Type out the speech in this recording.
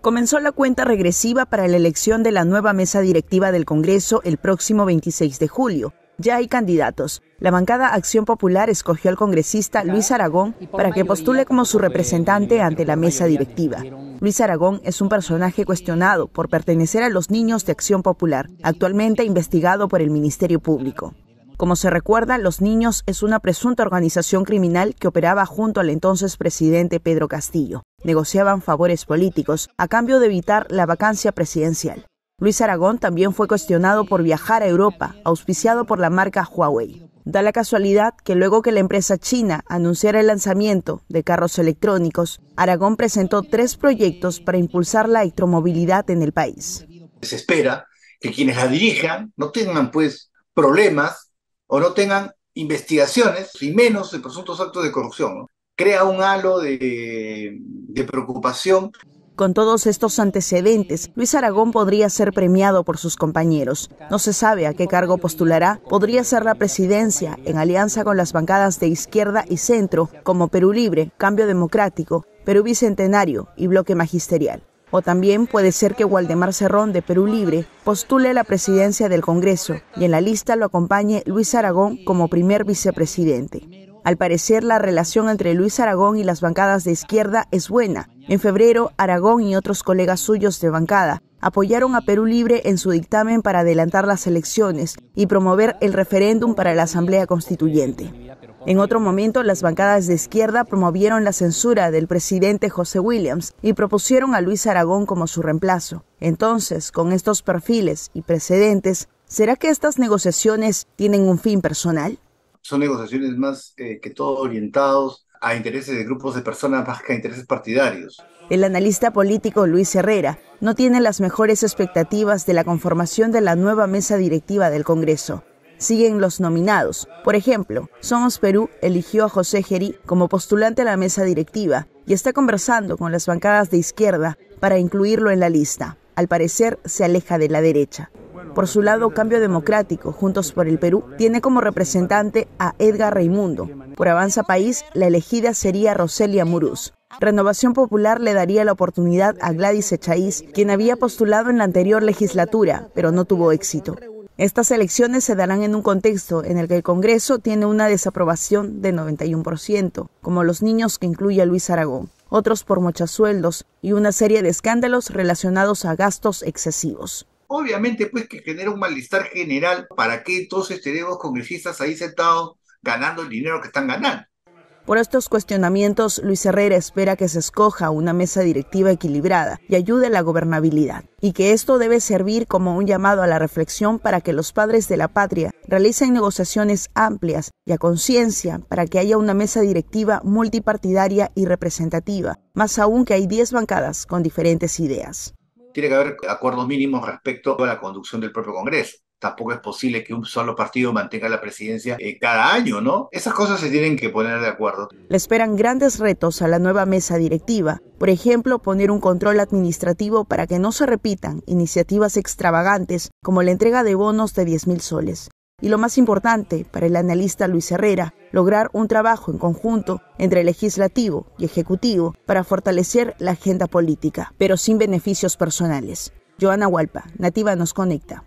comenzó la cuenta regresiva para la elección de la nueva mesa directiva del Congreso el próximo 26 de julio. Ya hay candidatos. La bancada Acción Popular escogió al congresista Luis Aragón para que postule como su representante ante la mesa directiva. Luis Aragón es un personaje cuestionado por pertenecer a los niños de Acción Popular, actualmente investigado por el Ministerio Público. Como se recuerda, Los Niños es una presunta organización criminal que operaba junto al entonces presidente Pedro Castillo negociaban favores políticos a cambio de evitar la vacancia presidencial. Luis Aragón también fue cuestionado por viajar a Europa, auspiciado por la marca Huawei. Da la casualidad que luego que la empresa china anunciara el lanzamiento de carros electrónicos, Aragón presentó tres proyectos para impulsar la electromovilidad en el país. Se espera que quienes la dirijan no tengan pues problemas o no tengan investigaciones y menos de presuntos actos de corrupción. Crea un halo de preocupación. Con todos estos antecedentes, Luis Aragón podría ser premiado por sus compañeros. No se sabe a qué cargo postulará. Podría ser la presidencia, en alianza con las bancadas de izquierda y centro, como Perú Libre, Cambio Democrático, Perú Bicentenario y Bloque Magisterial. O también puede ser que Waldemar Cerrón de Perú Libre postule la presidencia del Congreso y en la lista lo acompañe Luis Aragón como primer vicepresidente. Al parecer, la relación entre Luis Aragón y las bancadas de izquierda es buena. En febrero, Aragón y otros colegas suyos de bancada apoyaron a Perú Libre en su dictamen para adelantar las elecciones y promover el referéndum para la Asamblea Constituyente. En otro momento, las bancadas de izquierda promovieron la censura del presidente José Williams y propusieron a Luis Aragón como su reemplazo. Entonces, con estos perfiles y precedentes, ¿será que estas negociaciones tienen un fin personal? son negociaciones más eh, que todo orientados a intereses de grupos de personas más que a intereses partidarios. El analista político Luis Herrera no tiene las mejores expectativas de la conformación de la nueva mesa directiva del Congreso. Siguen los nominados. Por ejemplo, Somos Perú eligió a José Gerí como postulante a la mesa directiva y está conversando con las bancadas de izquierda para incluirlo en la lista. Al parecer, se aleja de la derecha. Por su lado, Cambio Democrático, Juntos por el Perú, tiene como representante a Edgar Raimundo. Por Avanza País, la elegida sería Roselia Muruz. Renovación Popular le daría la oportunidad a Gladys Echaíz, quien había postulado en la anterior legislatura, pero no tuvo éxito. Estas elecciones se darán en un contexto en el que el Congreso tiene una desaprobación de 91%, como los niños que incluye a Luis Aragón, otros por sueldos y una serie de escándalos relacionados a gastos excesivos. Obviamente, pues que genera un malestar general para que todos tenemos congresistas ahí sentados ganando el dinero que están ganando. Por estos cuestionamientos, Luis Herrera espera que se escoja una mesa directiva equilibrada y ayude a la gobernabilidad, y que esto debe servir como un llamado a la reflexión para que los padres de la patria realicen negociaciones amplias y a conciencia para que haya una mesa directiva multipartidaria y representativa, más aún que hay 10 bancadas con diferentes ideas tiene que haber acuerdos mínimos respecto a la conducción del propio Congreso. Tampoco es posible que un solo partido mantenga la presidencia eh, cada año, ¿no? Esas cosas se tienen que poner de acuerdo. Le esperan grandes retos a la nueva mesa directiva. Por ejemplo, poner un control administrativo para que no se repitan iniciativas extravagantes como la entrega de bonos de 10 mil soles y lo más importante para el analista Luis Herrera, lograr un trabajo en conjunto entre legislativo y ejecutivo para fortalecer la agenda política, pero sin beneficios personales. Joana Hualpa, Nativa nos conecta.